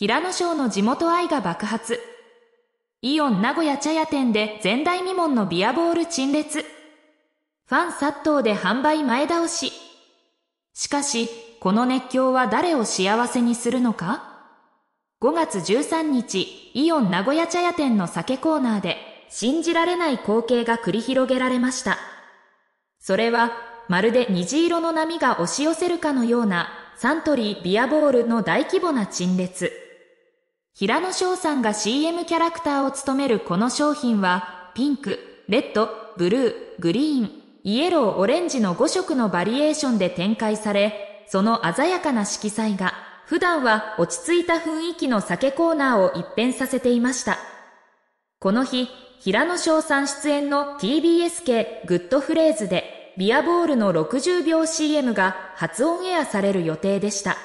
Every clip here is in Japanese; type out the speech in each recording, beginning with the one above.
平野翔の地元愛が爆発。イオン名古屋茶屋店で前代未聞のビアボール陳列。ファン殺到で販売前倒し。しかし、この熱狂は誰を幸せにするのか5月13日、イオン名古屋茶屋店の酒コーナーで、信じられない光景が繰り広げられました。それは、まるで虹色の波が押し寄せるかのような、サントリービアボールの大規模な陳列。平野翔さんが CM キャラクターを務めるこの商品は、ピンク、レッド、ブルー、グリーン、イエロー、オレンジの5色のバリエーションで展開され、その鮮やかな色彩が、普段は落ち着いた雰囲気の酒コーナーを一変させていました。この日、平野翔さん出演の TBS 系グッドフレーズで、ビアボールの60秒 CM が発音エアされる予定でした。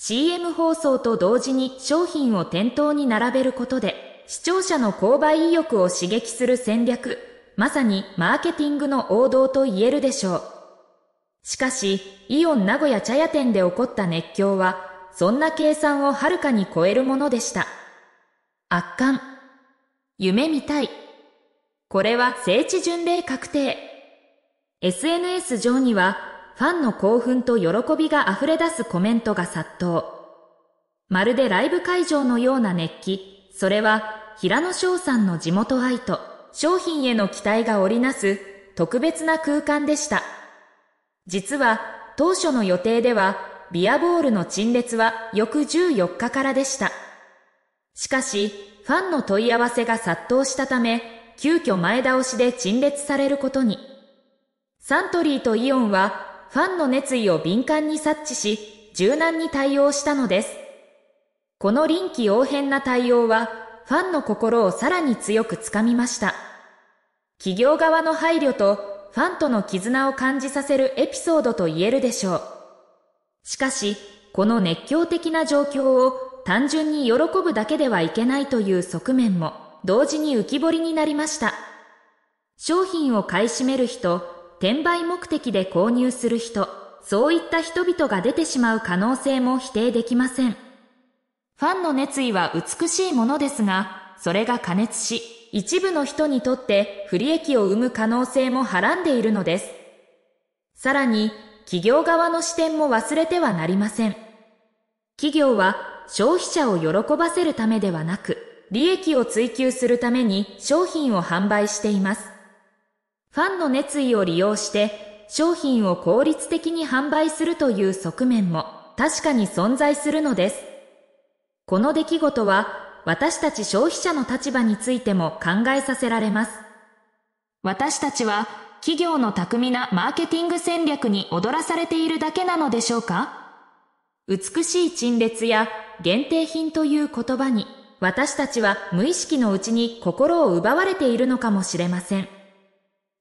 CM 放送と同時に商品を店頭に並べることで、視聴者の購買意欲を刺激する戦略、まさにマーケティングの王道と言えるでしょう。しかし、イオン名古屋茶屋店で起こった熱狂は、そんな計算をはるかに超えるものでした。圧巻。夢見たい。これは聖地巡礼確定。SNS 上には、ファンの興奮と喜びが溢れ出すコメントが殺到。まるでライブ会場のような熱気、それは平野翔さんの地元愛と商品への期待が織りなす特別な空間でした。実は当初の予定ではビアボールの陳列は翌14日からでした。しかし、ファンの問い合わせが殺到したため、急遽前倒しで陳列されることに。サントリーとイオンはファンの熱意を敏感に察知し、柔軟に対応したのです。この臨機応変な対応は、ファンの心をさらに強くつかみました。企業側の配慮とファンとの絆を感じさせるエピソードと言えるでしょう。しかし、この熱狂的な状況を単純に喜ぶだけではいけないという側面も同時に浮き彫りになりました。商品を買い占める人、転売目的で購入する人、そういった人々が出てしまう可能性も否定できません。ファンの熱意は美しいものですが、それが加熱し、一部の人にとって不利益を生む可能性もはらんでいるのです。さらに、企業側の視点も忘れてはなりません。企業は消費者を喜ばせるためではなく、利益を追求するために商品を販売しています。ファンの熱意を利用して商品を効率的に販売するという側面も確かに存在するのです。この出来事は私たち消費者の立場についても考えさせられます。私たちは企業の巧みなマーケティング戦略に踊らされているだけなのでしょうか美しい陳列や限定品という言葉に私たちは無意識のうちに心を奪われているのかもしれません。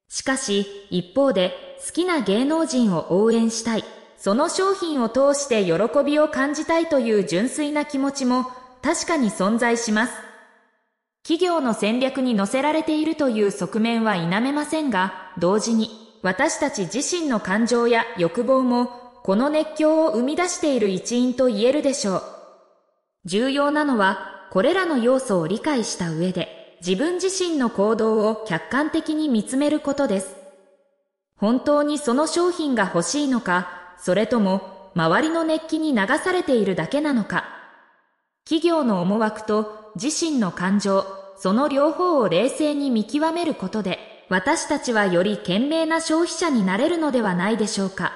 しかし、一方で、好きな芸能人を応援したい、その商品を通して喜びを感じたいという純粋な気持ちも確かに存在します。企業の戦略に乗せられているという側面は否めませんが、同時に私たち自身の感情や欲望もこの熱狂を生み出している一因と言えるでしょう。重要なのはこれらの要素を理解した上で、自分自身の行動を客観的に見つめることです。本当にその商品が欲しいのか、それとも周りの熱気に流されているだけなのか。企業の思惑と自身の感情、その両方を冷静に見極めることで、私たちはより賢明な消費者になれるのではないでしょうか。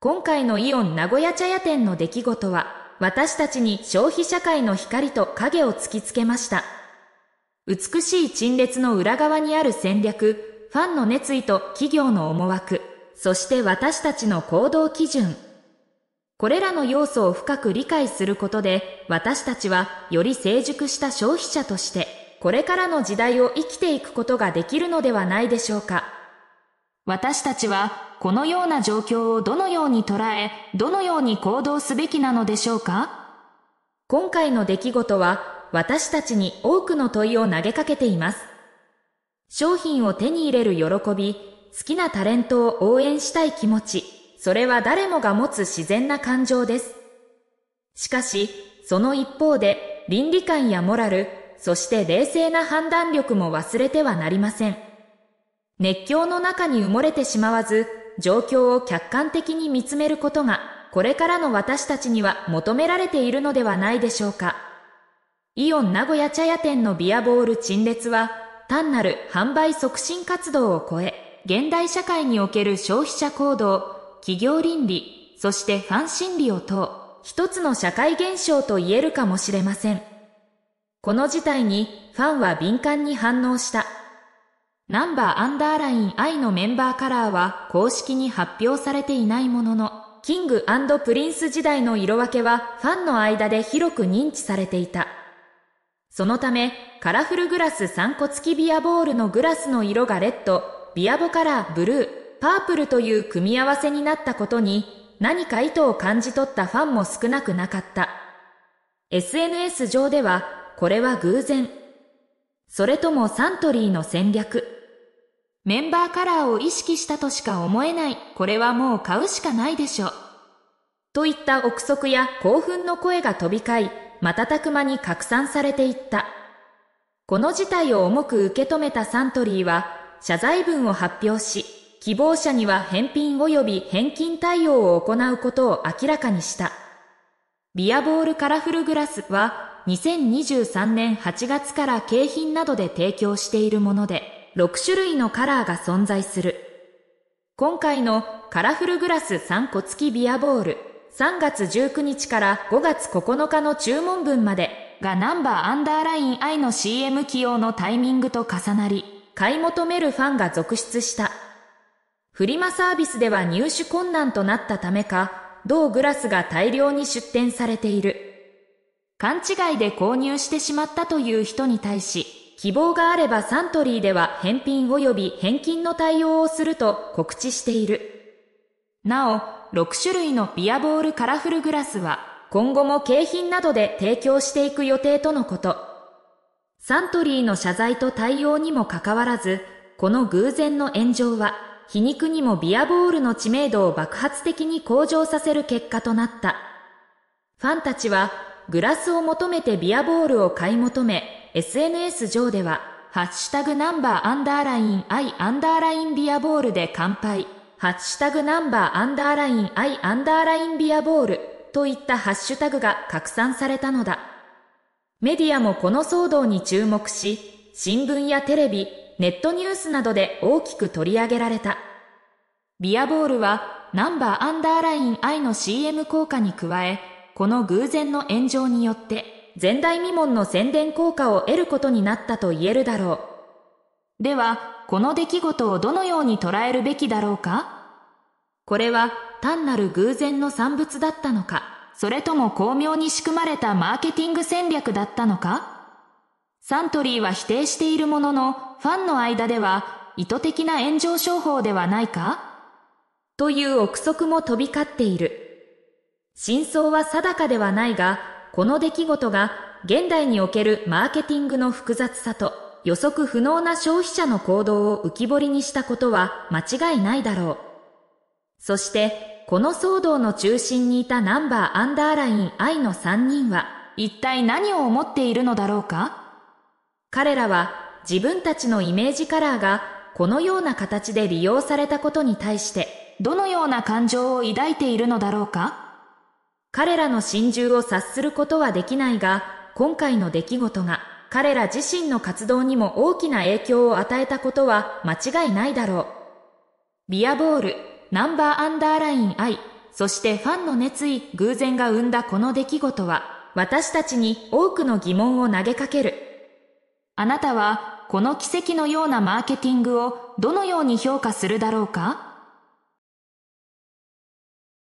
今回のイオン名古屋茶屋店の出来事は、私たちに消費社会の光と影を突きつけました。美しい陳列の裏側にある戦略、ファンの熱意と企業の思惑、そして私たちの行動基準。これらの要素を深く理解することで、私たちはより成熟した消費者として、これからの時代を生きていくことができるのではないでしょうか。私たちは、このような状況をどのように捉え、どのように行動すべきなのでしょうか今回の出来事は、私たちに多くの問いを投げかけています。商品を手に入れる喜び、好きなタレントを応援したい気持ち、それは誰もが持つ自然な感情です。しかし、その一方で、倫理観やモラル、そして冷静な判断力も忘れてはなりません。熱狂の中に埋もれてしまわず、状況を客観的に見つめることが、これからの私たちには求められているのではないでしょうか。イオン名古屋茶屋店のビアボール陳列は、単なる販売促進活動を超え、現代社会における消費者行動、企業倫理、そしてファン心理を問う、一つの社会現象と言えるかもしれません。この事態にファンは敏感に反応した。ナンバーアンダーライン I のメンバーカラーは公式に発表されていないものの、キングプリンス時代の色分けはファンの間で広く認知されていた。そのため、カラフルグラス3個付きビアボールのグラスの色がレッド、ビアボカラー、ブルー、パープルという組み合わせになったことに、何か意図を感じ取ったファンも少なくなかった。SNS 上では、これは偶然。それともサントリーの戦略。メンバーカラーを意識したとしか思えない。これはもう買うしかないでしょう。といった憶測や興奮の声が飛び交い、瞬く間に拡散されていった。この事態を重く受け止めたサントリーは、謝罪文を発表し、希望者には返品及び返金対応を行うことを明らかにした。ビアボールカラフルグラスは2023年8月から景品などで提供しているもので、6種類のカラーが存在する。今回のカラフルグラス3個付きビアボール3月19日から5月9日の注文分までがナンバーアンダーライン I の CM 起用のタイミングと重なり、買い求めるファンが続出した。フリマサービスでは入手困難となったためか、同グラスが大量に出展されている。勘違いで購入してしまったという人に対し、希望があればサントリーでは返品及び返金の対応をすると告知している。な6種類のビアボールカラフルグラスは今後も景品などで提供していく予定とのこと。サントリーの謝罪と対応にもかかわらず、この偶然の炎上は皮肉にもビアボールの知名度を爆発的に向上させる結果となった。ファンたちはグラスを求めてビアボールを買い求め、SNS 上では、ハッシュタグナンバーアンダーライン I アンダーラインビアボールで乾杯。ハッシュタグナンバーアンダーラインアイアンダーラインビアボールといったハッシュタグが拡散されたのだ。メディアもこの騒動に注目し、新聞やテレビ、ネットニュースなどで大きく取り上げられた。ビアボールはナンバーアンダーライン I の CM 効果に加え、この偶然の炎上によって、前代未聞の宣伝効果を得ることになったと言えるだろう。では、この出来事をどのように捉えるべきだろうかこれは単なる偶然の産物だったのか、それとも巧妙に仕組まれたマーケティング戦略だったのかサントリーは否定しているものの、ファンの間では意図的な炎上商法ではないかという憶測も飛び交っている。真相は定かではないが、この出来事が現代におけるマーケティングの複雑さと予測不能な消費者の行動を浮き彫りにしたことは間違いないだろう。そして、この騒動の中心にいたナンバーアンダーライン I の3人は、一体何を思っているのだろうか彼らは、自分たちのイメージカラーが、このような形で利用されたことに対して、どのような感情を抱いているのだろうか彼らの心中を察することはできないが、今回の出来事が彼ら自身の活動にも大きな影響を与えたことは間違いないだろう。ビアボール、ナンバーアンダーライン I、そしてファンの熱意、偶然が生んだこの出来事は、私たちに多くの疑問を投げかける。あなたは、この奇跡のようなマーケティングをどのように評価するだろうか